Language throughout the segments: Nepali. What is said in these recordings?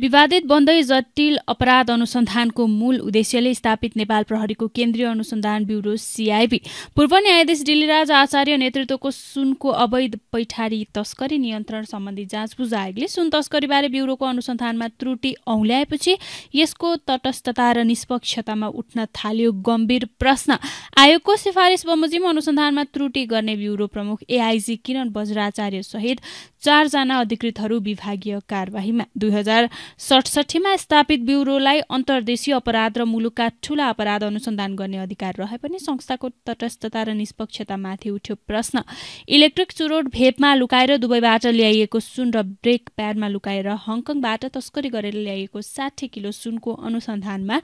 विवादित बन्दै जटिल अपराध अनुसन्धानको मूल उद्देश्यले स्थापित नेपाल प्रहरीको केन्द्रीय अनुसन्धान ब्युरो सिआइबी पूर्व न्यायाधीश डिल्लीराज आचार्य नेतृत्वको सुनको अवैध पैठारी तस्करी नियन्त्रण सम्बन्धी जाँच आयोगले सुन तस्करीबारे ब्युरोको अनुसन्धानमा त्रुटि औल्याएपछि यसको तटस्थता र निष्पक्षतामा उठ्न थाल्यो गम्भीर प्रश्न आयोगको सिफारिस बमोजिम अनुसन्धानमा त्रुटि गर्ने ब्युरो प्रमुख एआइजी किरण बज्राचार्य सहित चारजना अधिकृतहरू विभागीय कारवाहीमा दुई हजार सडसठीमा स्थापित ब्युरोलाई अन्तर्देशीय अपराध र मुलुकका ठूला अपराध अनुसन्धान गर्ने अधिकार रहे पनि संस्थाको तटस्थता र निष्पक्षतामाथि उठ्यो प्रश्न इलेक्ट्रिक चुरोट भेपमा लुकाएर दुबईबाट ल्याइएको सुन र ब्रेक प्याडमा लुकाएर हङकङबाट तस्करी गरेर ल्याइएको साठी किलो सुनको अनुसन्धानमा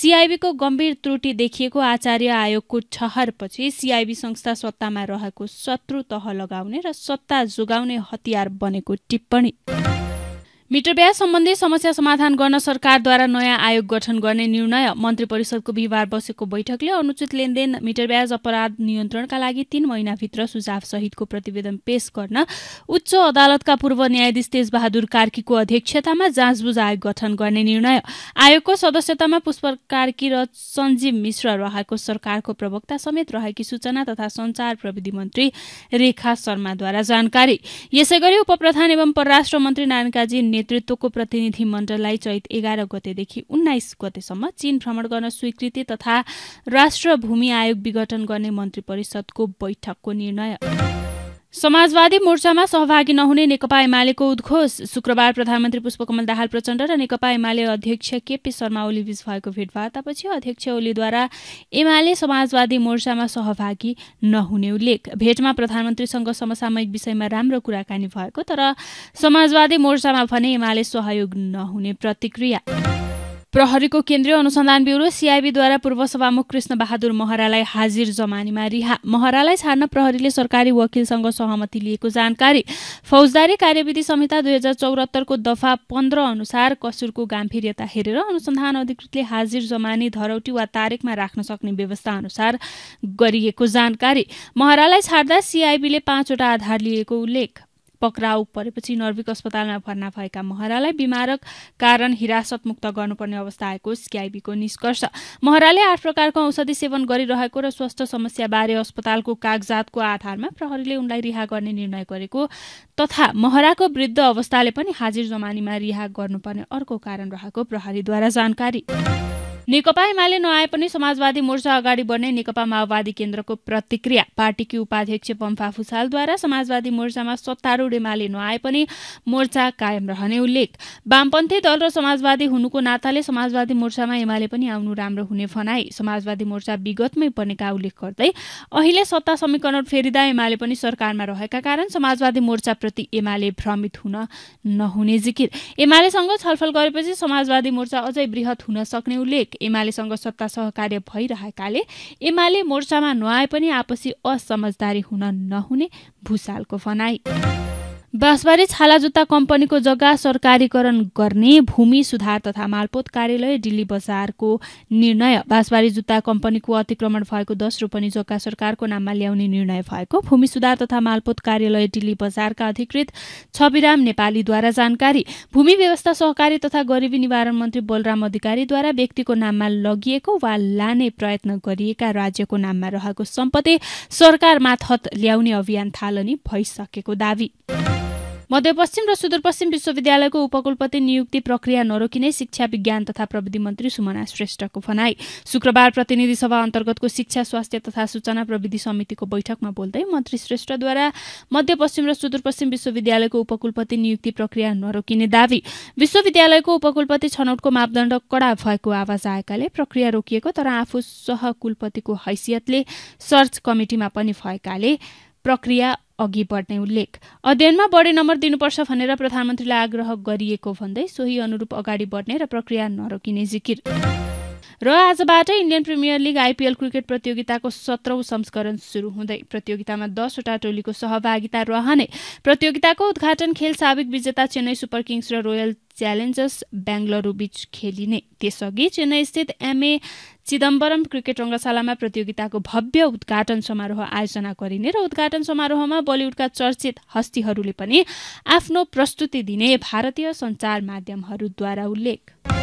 सिआइबीको गम्भीर त्रुटि देखिएको आचार्य आयोगको ठहरपछि सिआइबी संस्था सत्तामा रहेको शत्रु तह लगाउने र सत्ता जोगाउने हतियार बनेको टिप्पणी मिटर ब्याज सम्बन्धी समस्या समाधान गर्न सरकारद्वारा नयाँ आयोग गठन गर्ने निर्णय मन्त्री परिषदको बिहिबार बसेको बैठकले अनुचित लेनदेन मिटर ब्याज अपराध नियन्त्रणका लागि तीन महिनाभित्र सुझाव सहितको प्रतिवेदन पेश गर्न उच्च अदालतका पूर्व न्यायाधीश तेजबहादुर कार्कीको अध्यक्षतामा जाँचबुझ आयोग गठन गर्ने निर्णय आयोगको सदस्यतामा पुष्प कार्की र सञ्जीव मिश्र रहेको सरकारको प्रवक्ता समेत रहेकी सूचना तथा संचार प्रविधि मन्त्री रेखा शर्माद्वारा जानकारी गरी उपप्रधान एवं परराष्ट्र मन्त्री नारायण काजी नेतृत्वको प्रतिनिधि मण्डललाई चैत एघार गतेदेखि उन्नाइस गतेसम्म चीन भ्रमण गर्न स्वीकृति तथा राष्ट्र भूमि आयोग विघटन गर्ने मन्त्री परिषदको बैठकको निर्णय समाजवादी मोर्चामा सहभागी नहुने नेकपा एमालेको उद्घोष शुक्रबार प्रधानमन्त्री पुष्पकमल दाहाल प्रचण्ड र नेकपा एमाले अध्यक्ष केपी शर्मा ओलीबीच भएको भेटवार्तापछि अध्यक्ष ओलीद्वारा एमाले समाजवादी मोर्चामा सहभागी नहुने उल्लेख भेटमा प्रधानमन्त्रीसँग समसामयिक विषयमा राम्रो कुराकानी भएको तर समाजवादी मोर्चामा भने एमाले सहयोग नहुने प्रतिक्रिया प्रहरीको केन्द्रीय अनुसन्धान ब्युरो सिआइबीद्वारा पूर्व सभामुख कृष्ण बहादुर महरालाई हाजिर जमानीमा रिहा महरालाई छाड्न प्रहरीले सरकारी वकिलसँग सहमति लिएको जानकारी फौजदारी कार्यविधि संहिता दुई हजार चौरात्तरको दफा पन्ध्र अनुसार कसुरको गाम्भीर्यता हेरेर अनुसन्धान अधिकृतले हाजिर जमानी धरौटी वा तारिकमा राख्न सक्ने व्यवस्था अनुसार गरिएको जानकारी महरालाई छाड्दा सिआइबीले पाँचवटा आधार लिएको उल्लेख पक्राउ परेपछि नर्विक अस्पतालमा भर्ना भएका महरालाई बिमारक कारण मुक्त गर्नुपर्ने अवस्था आएको सिआइबीको निष्कर्ष महराले आठ प्रकारको औषधि सेवन गरिरहेको र स्वास्थ्य समस्याबारे अस्पतालको कागजातको आधारमा प्रहरीले उनलाई रिहा गर्ने निर्णय गरेको तथा महराको वृद्ध अवस्थाले पनि हाजिर जमानीमा रिहा गर्नुपर्ने अर्को कारण रहेको प्रहरीद्वारा जानकारी नेकपा एमाले नआए पनि समाजवादी मोर्चा अगाडि बढ्ने नेकपा माओवादी केन्द्रको प्रतिक्रिया पार्टीकी उपाध्यक्ष पम्फा फुसालद्वारा समाजवादी मोर्चामा सत्तारूढ एमाले नआए पनि मोर्चा कायम रहने उल्लेख वामपन्थी दल र समाजवादी हुनुको नाताले समाजवादी मोर्चामा एमाले पनि आउनु राम्रो हुने भनाई समाजवादी मोर्चा विगतमै बनेका उल्लेख गर्दै अहिले सत्ता समीकरण फेरिँदा एमाले पनि सरकारमा रहेका कारण समाजवादी मोर्चाप्रति एमाले भ्रमित हुन नहुने जिकिर एमालेसँग छलफल गरेपछि समाजवादी मोर्चा अझै वृहत हुन सक्ने उल्लेख एक एमालेसँग सत्ता सहकार्य भइरहेकाले एमाले मोर्चामा नआए पनि आपसी असमझदारी हुन नहुने भूषालको भनाई बाँसबारी छाला जुत्ता कम्पनीको जग्गा सरकारीकरण गर्ने भूमि सुधार तथा मालपोत कार्यालय दिल्ली बजारको निर्णय बाँसबारी जुत्ता कम्पनीको अतिक्रमण भएको दस रोपनी जग्गा सरकारको नाममा ल्याउने निर्णय भएको भूमि सुधार तथा मालपोत कार्यालय दिल्ली बजारका अधिकृत छविराम नेपालीद्वारा जानकारी भूमि व्यवस्था सहकारी तथा गरिबी निवारण मन्त्री बलराम अधिकारीद्वारा व्यक्तिको नाममा लगिएको वा लाने प्रयत्न गरिएका राज्यको नाममा रहेको सम्पत्ति सरकारमा थत ल्याउने अभियान थालनी भइसकेको दावी मध्यपश्चिम र सुदूरपश्चिम विश्वविद्यालयको उपकुलपति नियुक्ति प्रक्रिया नरोकिने शिक्षा विज्ञान तथा प्रविधि मन्त्री सुमना श्रेष्ठको भनाई शुक्रबार प्रतिनिधि सभा अन्तर्गतको शिक्षा स्वास्थ्य तथा सूचना प्रविधि समितिको बैठकमा बोल्दै मन्त्री श्रेष्ठद्वारा मध्यपश्चिम र सुदूरपश्चिम विश्वविद्यालयको उपकुलपति नियुक्ति प्रक्रिया नरोकिने दावी विश्वविद्यालयको उपकुलपति छनौटको मापदण्ड कडा भएको आवाज आएकाले प्रक्रिया रोकिएको तर आफू सहकुलपतिको हैसियतले सर्च कमिटीमा पनि भएकाले प्रक्रिया अघि बढ्ने उल्लेख अध्ययनमा बढी नम्बर दिनुपर्छ भनेर प्रधानमन्त्रीलाई आग्रह गरिएको भन्दै सोही अनुरूप अगाडि बढ्ने र प्रक्रिया नरोकिने जिकिर र आजबाट Indian Premier League IPL cricket प्रतियोगिताको सत्रौं संस्करण सुरु हुँदै प्रतियोगितामा दसवटा टोलीको सहभागिता रहने प्रतियोगिताको उद्घाटन खेल साबिक विजेता चेन्नई सुपर किङ्स र रोयल च्यालेन्जर्स बीच खेलिने त्यसअघि चेन्नईस्थित एमए चिदम्बरम क्रिकेट रङ्गशालामा प्रतियोगिताको भव्य उद्घाटन समारोह आयोजना गरिने र उद्घाटन समारोहमा बलिउडका चर्चित हस्तीहरूले पनि आफ्नो प्रस्तुति दिने भारतीय सञ्चार माध्यमहरूद्वारा उल्लेख